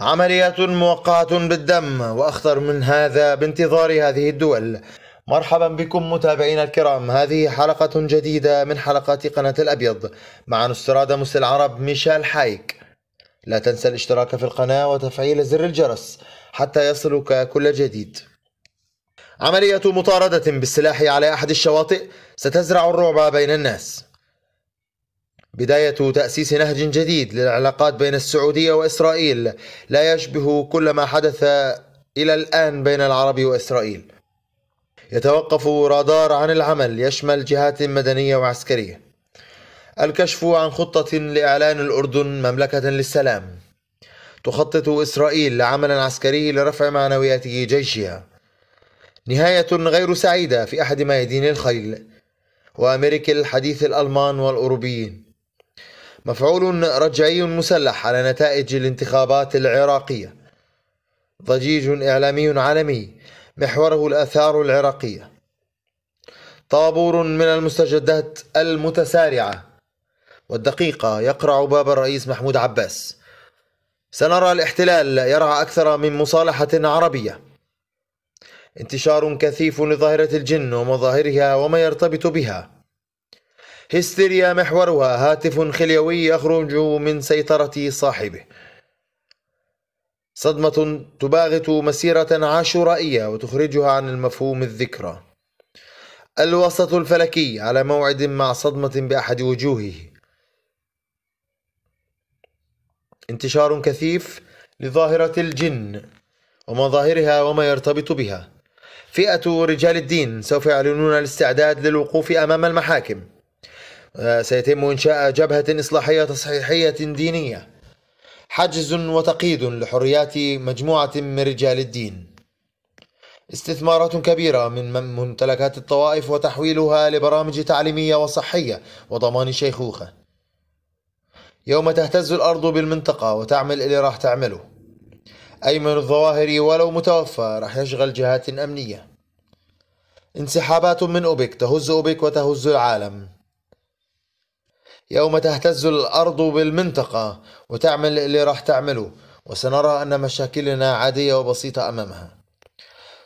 عمليات موقعة بالدم وأخطر من هذا بانتظار هذه الدول مرحبا بكم متابعينا الكرام هذه حلقة جديدة من حلقات قناة الأبيض مع نوستراداموس العرب ميشال حايك لا تنسى الاشتراك في القناة وتفعيل زر الجرس حتى يصلك كل جديد عملية مطاردة بالسلاح على أحد الشواطئ ستزرع الرعب بين الناس بداية تأسيس نهج جديد للعلاقات بين السعودية وإسرائيل لا يشبه كل ما حدث إلى الآن بين العرب وإسرائيل يتوقف رادار عن العمل يشمل جهات مدنية وعسكرية الكشف عن خطة لإعلان الأردن مملكة للسلام تخطط إسرائيل لعمل عسكري لرفع معنويات جيشها نهاية غير سعيدة في أحد ميادين الخيل وأمريكا الحديث الألمان والأوروبيين مفعول رجعي مسلح على نتائج الانتخابات العراقية ضجيج إعلامي عالمي محوره الآثار العراقية طابور من المستجدات المتسارعة والدقيقة يقرع باب الرئيس محمود عباس سنرى الاحتلال يرعى أكثر من مصالحة عربية انتشار كثيف لظاهرة الجن ومظاهرها وما يرتبط بها هستيريا محورها هاتف خليوي يخرج من سيطرة صاحبه صدمة تباغت مسيرة عاشورائية وتخرجها عن المفهوم الذكرى الوسط الفلكي على موعد مع صدمة بأحد وجوهه انتشار كثيف لظاهرة الجن ومظاهرها وما يرتبط بها فئة رجال الدين سوف يعلنون الاستعداد للوقوف أمام المحاكم سيتم إنشاء جبهة إصلاحية تصحيحية دينية حجز وتقييد لحريات مجموعة من رجال الدين استثمارات كبيرة من ممتلكات الطوائف وتحويلها لبرامج تعليمية وصحية وضمان شيخوخه يوم تهتز الأرض بالمنطقة وتعمل اللي راح تعمله أيمن الظواهري ولو متوفى راح يشغل جهات أمنية انسحابات من أوبك تهز أوبك وتهز العالم يوم تهتز الأرض بالمنطقة وتعمل اللي راح تعمله وسنرى أن مشاكلنا عادية وبسيطة أمامها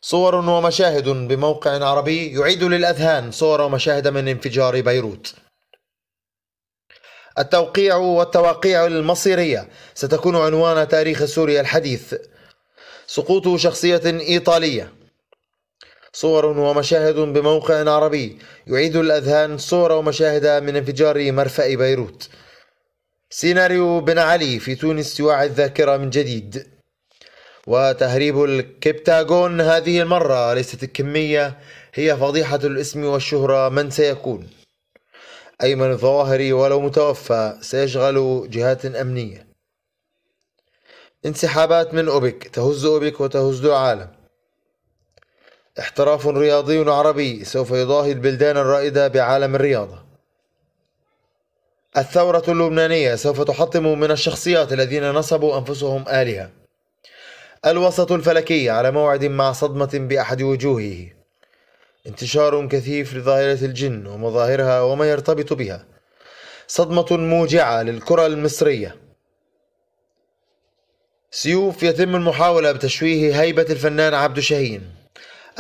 صور ومشاهد بموقع عربي يعيد للأذهان صور ومشاهد من انفجار بيروت التوقيع والتواقيع المصيرية ستكون عنوان تاريخ سوريا الحديث سقوط شخصية إيطالية صور ومشاهد بموقع عربي يعيد الأذهان صور ومشاهد من انفجار مرفأ بيروت سيناريو بن علي في تونس يوعي الذاكرة من جديد وتهريب الكبتاغون هذه المرة ليست الكمية هي فضيحة الاسم والشهرة من سيكون أيمن الظواهري ولو متوفى سيشغل جهات أمنية انسحابات من أوبك تهز أوبك وتهز العالم احتراف رياضي عربي سوف يضاهي البلدان الرائدة بعالم الرياضة الثورة اللبنانية سوف تحطم من الشخصيات الذين نصبوا أنفسهم آلهة الوسط الفلكي على موعد مع صدمة بأحد وجوهه انتشار كثيف لظاهرة الجن ومظاهرها وما يرتبط بها صدمة موجعة للكرة المصرية سيوف يتم المحاولة بتشويه هيبة الفنان عبد شاهين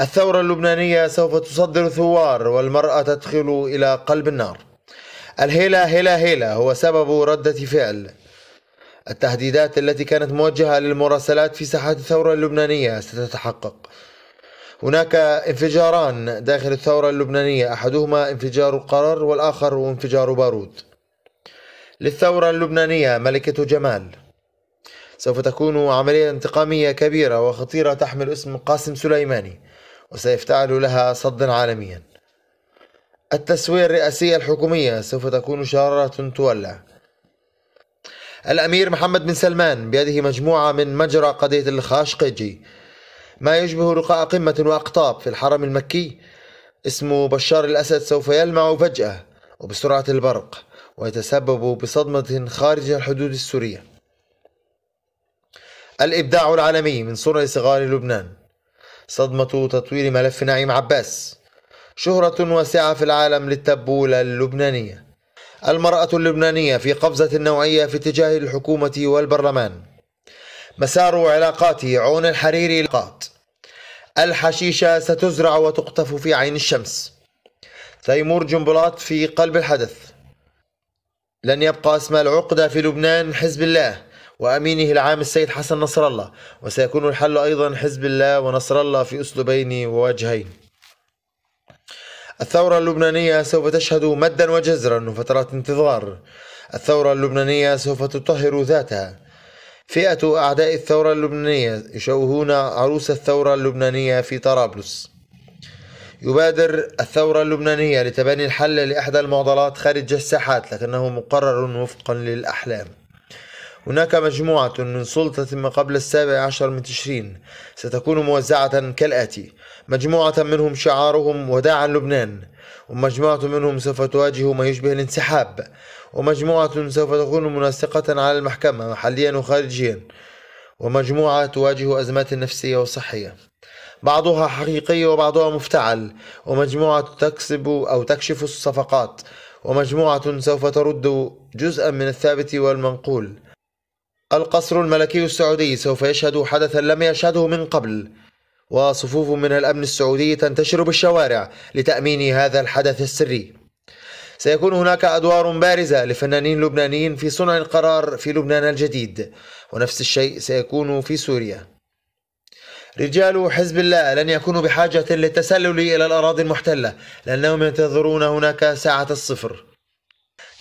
الثورة اللبنانية سوف تصدر ثوار والمرأة تدخل إلى قلب النار الهيلة هيلة هيلة هو سبب ردة فعل التهديدات التي كانت موجهة للمراسلات في ساحات الثورة اللبنانية ستتحقق هناك انفجاران داخل الثورة اللبنانية أحدهما انفجار قرار والآخر انفجار بارود للثورة اللبنانية ملكة جمال سوف تكون عملية انتقامية كبيرة وخطيرة تحمل اسم قاسم سليماني وسيفتعل لها صد عالميا التسوية الرئاسية الحكومية سوف تكون شراره تولع الأمير محمد بن سلمان بيده مجموعة من مجرى قضية الخاشقجي ما يشبه لقاء قمة وأقطاب في الحرم المكي اسم بشار الأسد سوف يلمع فجأة وبسرعة البرق ويتسبب بصدمة خارج الحدود السورية الإبداع العالمي من صنع صغار لبنان صدمة تطوير ملف نعيم عباس شهرة واسعة في العالم للتبولة اللبنانية المرأة اللبنانية في قفزة نوعية في اتجاه الحكومة والبرلمان مسار علاقات عون الحريري لقات الحشيشة ستزرع وتقطف في عين الشمس تيمور جنبلاط في قلب الحدث لن يبقى اسم العقدة في لبنان حزب الله وأمينه العام السيد حسن نصر الله وسيكون الحل أيضا حزب الله ونصر الله في أسلوبين ووجهين الثورة اللبنانية سوف تشهد مدا وجزرا وفترات انتظار الثورة اللبنانية سوف تطهر ذاتها فئة أعداء الثورة اللبنانية يشوهون عروس الثورة اللبنانية في طرابلس يبادر الثورة اللبنانية لتبني الحل لإحدى المعضلات خارج الساحات لكنه مقرر وفقا للأحلام هناك مجموعة من سلطة ما قبل السابع عشر من تشرين ستكون موزعة كالآتي مجموعة منهم شعارهم وداعا لبنان ومجموعة منهم سوف تواجه ما يشبه الانسحاب ومجموعة سوف تكون منسقة على المحكمة محليا وخارجيا ومجموعة تواجه أزمات نفسية وصحية بعضها حقيقي وبعضها مفتعل ومجموعة تكسب أو تكشف الصفقات ومجموعة سوف ترد جزءا من الثابت والمنقول القصر الملكي السعودي سوف يشهد حدثا لم يشهده من قبل وصفوف من الأمن السعودي تنتشر بالشوارع لتأمين هذا الحدث السري سيكون هناك أدوار بارزة لفنانين لبنانيين في صنع القرار في لبنان الجديد ونفس الشيء سيكون في سوريا رجال حزب الله لن يكونوا بحاجة للتسلل إلى الأراضي المحتلة لأنهم ينتظرون هناك ساعة الصفر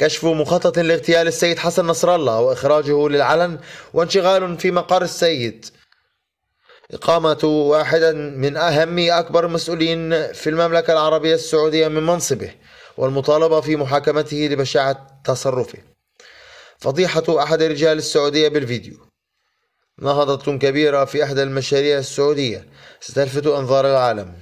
كشف مخطط لاغتيال السيد حسن نصر الله وإخراجه للعلن وانشغال في مقر السيد إقامة واحدا من أهم أكبر المسؤولين في المملكة العربية السعودية من منصبه والمطالبة في محاكمته لبشاعة تصرفه فضيحة أحد رجال السعودية بالفيديو نهضة كبيرة في إحدى المشاريع السعودية ستلفت أنظار العالم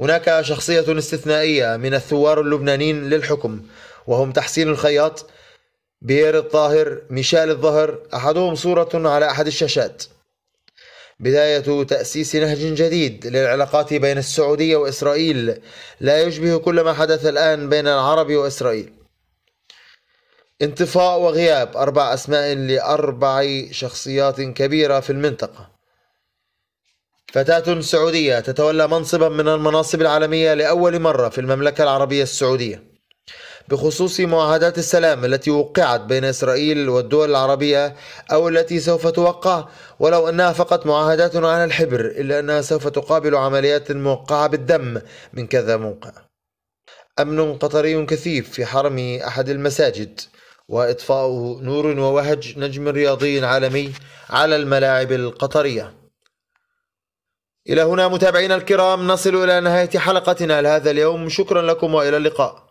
هناك شخصية استثنائية من الثوار اللبنانيين للحكم وهم تحسين الخياط بيير الطاهر ميشال الظهر أحدهم صورة على أحد الشاشات بداية تأسيس نهج جديد للعلاقات بين السعودية وإسرائيل لا يشبه كل ما حدث الآن بين العرب وإسرائيل انطفاء وغياب أربع أسماء لأربع شخصيات كبيرة في المنطقة فتاة سعودية تتولى منصبا من المناصب العالمية لأول مرة في المملكة العربية السعودية بخصوص معاهدات السلام التي وقعت بين إسرائيل والدول العربية أو التي سوف توقع ولو أنها فقط معاهدات على الحبر إلا أنها سوف تقابل عمليات موقعة بالدم من كذا موقع أمن قطري كثيف في حرم أحد المساجد وإطفاء نور ووهج نجم رياضي عالمي على الملاعب القطرية إلى هنا متابعينا الكرام نصل إلى نهاية حلقتنا لهذا اليوم شكرا لكم وإلى اللقاء